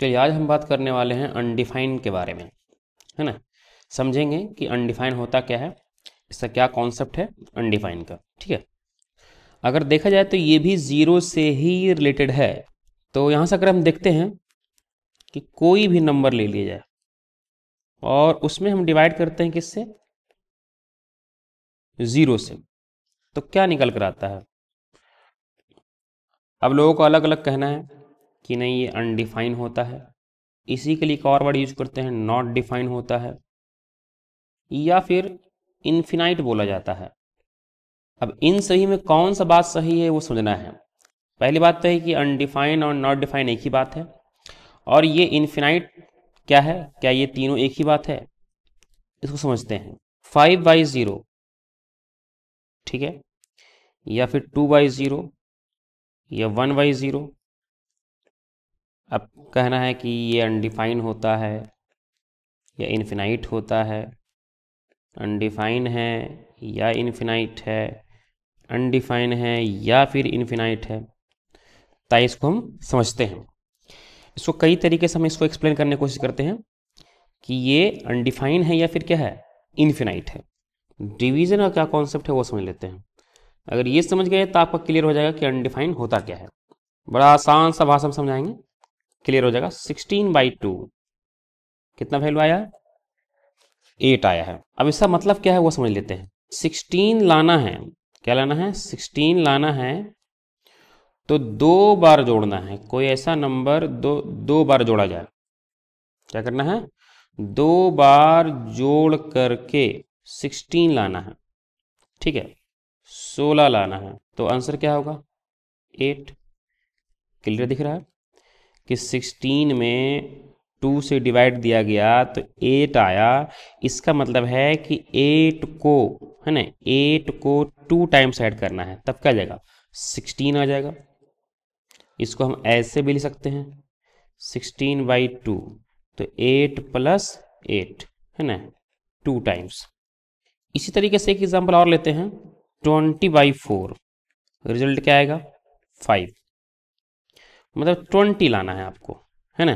चलिए आज हम बात करने वाले हैं अनडिफाइन के बारे में है ना समझेंगे कि अनडिफाइन होता क्या है इसका क्या कॉन्सेप्ट है अनडिफाइन का ठीक है अगर देखा जाए तो ये भी ज़ीरो से ही रिलेटेड है तो यहाँ से अगर हम देखते हैं कि कोई भी नंबर ले लिया जाए और उसमें हम डिवाइड करते हैं किससे ज़ीरो से तो क्या निकल कर आता है अब लोगों को अलग अलग कहना है कि नहीं ये अनडिफाइन होता है इसी के लिए एक और वर्ड यूज करते हैं नॉट डिफाइन होता है या फिर इन्फिनाइट बोला जाता है अब इन सही में कौन सा बात सही है वो समझना है पहली बात तो है कि अनडिफाइन और नॉट डिफाइन एक ही बात है और ये इन्फिनाइट क्या है क्या ये तीनों एक ही बात है इसको समझते हैं फाइव बाई ज़ीरो ठीक है या फिर टू बाई ज़ीरो या वन बाई ज़ीरो अब कहना है कि ये अनडिफाइन होता है या इनफिनाइट होता है अनडिफाइन है या इनफिनाइट है अनडिफाइन है या फिर इनफिनाइट है ताई इसको हम समझते हैं इसको कई तरीके से हम इसको एक्सप्लेन करने की कोशिश करते हैं कि ये अनडिफाइन है या फिर क्या है इनफिनाइट है डिवीज़न का क्या कॉन्सेप्ट है वो समझ लेते हैं अगर ये समझ गए तो आपका क्लियर हो जाएगा कि अनडिफाइन होता क्या है बड़ा आसान सा भाषा समझाएंगे क्लियर हो जाएगा सिक्सटीन बाई टू कितना वैल्यू आया है एट आया है अब इसका मतलब क्या है वो समझ लेते हैं सिक्सटीन लाना है क्या लाना है सिक्सटीन लाना है तो दो बार जोड़ना है कोई ऐसा नंबर दो दो बार जोड़ा जाए क्या करना है दो बार जोड़ करके सिक्सटीन लाना है ठीक है सोलह लाना है तो आंसर क्या होगा एट क्लियर दिख रहा है कि 16 में 2 से डिवाइड दिया गया तो 8 आया इसका मतलब है कि 8 को है ना 8 को 2 टाइम्स ऐड करना है तब क्या जाएगा 16 आ जाएगा इसको हम ऐसे भी ले सकते हैं 16 बाई टू तो 8 प्लस एट है ना टू टाइम्स इसी तरीके से एक एग्जाम्पल और लेते हैं ट्वेंटी बाई फोर रिजल्ट क्या आएगा फाइव मतलब ट्वेंटी लाना है आपको है ना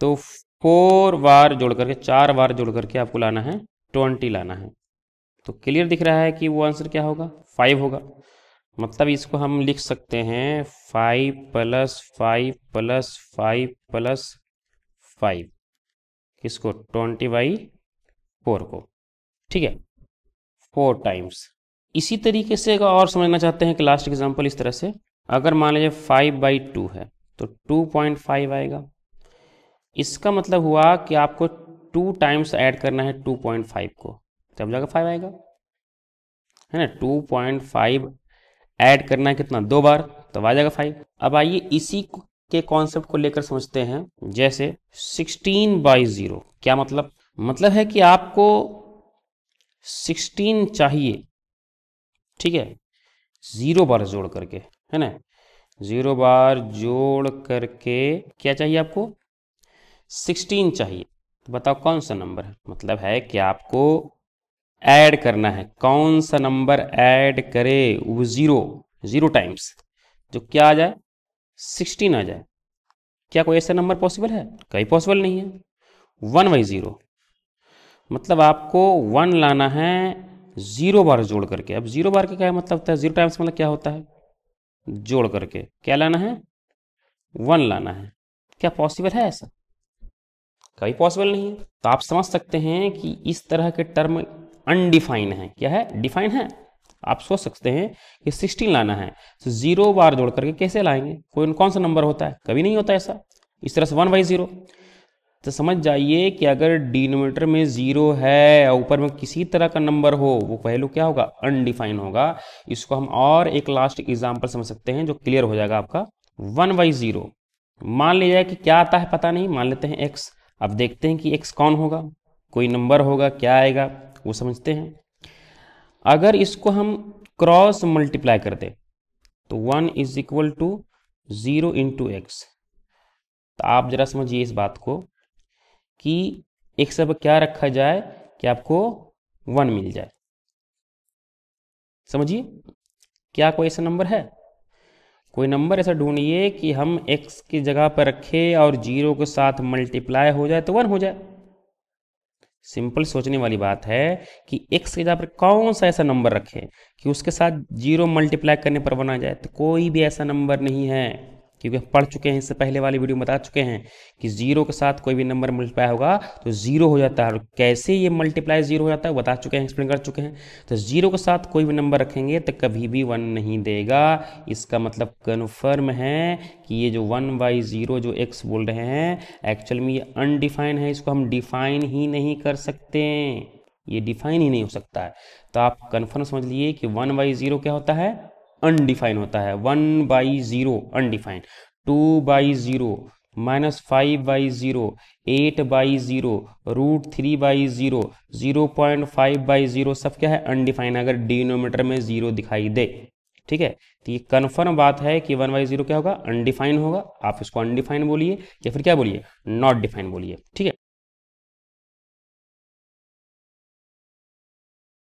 तो फोर बार जोड़ करके चार बार जोड़ करके आपको लाना है ट्वेंटी लाना है तो क्लियर दिख रहा है कि वो आंसर क्या होगा फाइव होगा मतलब इसको हम लिख सकते हैं five plus five plus five plus five किसको ट्वेंटी बाई फोर को ठीक है फोर टाइम्स इसी तरीके से और समझना चाहते हैं कि लास्ट एग्जाम्पल इस तरह से अगर मान लीजिए फाइव बाई टू है तो टू पॉइंट फाइव आएगा इसका मतलब हुआ कि आपको टू टाइम्स ऐड करना है टू पॉइंट फाइव को तब जाकर फाइव आएगा है ना टू पॉइंट फाइव ऐड करना है कितना दो बार तब आ जाएगा फाइव अब आइए इसी के कॉन्सेप्ट को लेकर समझते हैं जैसे सिक्सटीन बाई ज़ीरो क्या मतलब मतलब है कि आपको सिक्सटीन चाहिए ठीक है ज़ीरो बार जोड़ करके है ना ज़ीरो बार जोड़ करके क्या चाहिए आपको सिक्सटीन चाहिए तो बताओ कौन सा नंबर है मतलब है कि आपको ऐड करना है कौन सा नंबर ऐड करे वो ज़ीरो ज़ीरो टाइम्स जो क्या आ जाए सिक्सटीन आ जाए क्या कोई ऐसा नंबर पॉसिबल है कहीं पॉसिबल नहीं है वन बाई ज़ीरो मतलब आपको वन लाना है ज़ीरो बार जोड़ करके अब ज़ीरो बार के क्या मतलब होता है ज़ीरो टाइम्स मतलब क्या होता है जोड़ करके क्या लाना है वन लाना है क्या पॉसिबल है ऐसा कभी पॉसिबल नहीं है तो आप समझ सकते हैं कि इस तरह के टर्म अनडिफाइन है क्या है डिफाइन है आप सोच सकते हैं कि सिक्सटीन लाना है तो जीरो बार जोड़ करके कैसे लाएंगे कोई कौन सा नंबर होता है कभी नहीं होता ऐसा इस तरह से वन बाई जीरो तो समझ जाइए कि अगर डिनोमीटर में ज़ीरो है या ऊपर में किसी तरह का नंबर हो वो पहलू क्या होगा अनडिफाइन होगा इसको हम और एक लास्ट एग्जाम्पल समझ सकते हैं जो क्लियर हो जाएगा आपका वन बाई ज़ीरो मान लिया जाए कि क्या आता है पता नहीं मान लेते हैं एक्स अब देखते हैं कि एक्स कौन होगा कोई नंबर होगा क्या आएगा वो समझते हैं अगर इसको हम क्रॉस मल्टीप्लाई कर दे तो one is equal to zero into X तो आप ज़रा समझिए इस बात को कि एक सब क्या रखा जाए कि आपको वन मिल जाए समझिए क्या कोई ऐसा नंबर है कोई नंबर ऐसा ढूंढिए कि हम x की जगह पर रखें और जीरो के साथ मल्टीप्लाई हो जाए तो वन हो जाए सिंपल सोचने वाली बात है कि x की जगह पर कौन सा ऐसा नंबर रखें कि उसके साथ जीरो मल्टीप्लाई करने पर वन आ जाए तो कोई भी ऐसा नंबर नहीं है क्योंकि हम पढ़ चुके हैं इससे पहले वाली वीडियो में बता चुके हैं कि जीरो के साथ कोई भी नंबर मल्टीप्लाई होगा तो जीरो हो जाता है और कैसे ये मल्टीप्लाई जीरो हो जाता है बता चुके हैं एक्सप्लेन कर चुके हैं तो जीरो के साथ कोई भी नंबर रखेंगे तो कभी भी वन नहीं देगा इसका मतलब कन्फर्म है कि ये जो वन बाई जीरो जो एक्स बोल रहे हैं एक्चुअल में ये अनडिफाइन है इसको हम डिफाइन ही नहीं कर सकते ये डिफाइन ही नहीं हो सकता है तो आप कन्फर्म समझ लीजिए कि वन बाई ज़ीरो क्या होता है अनडिफाइन होता है one by zero undefine two by zero minus five by zero eight by zero root three by zero zero point five by zero सब क्या है अनडिफाइन अगर डिनोमीटर में ज़ीरो दिखाई दे ठीक है तो ये कन्फर्म बात है कि वन बाई ज़ीरो क्या होगा अनडिफाइन होगा आप इसको अनडिफाइन बोलिए या फिर क्या बोलिए नॉट डिफाइन बोलिए ठीक है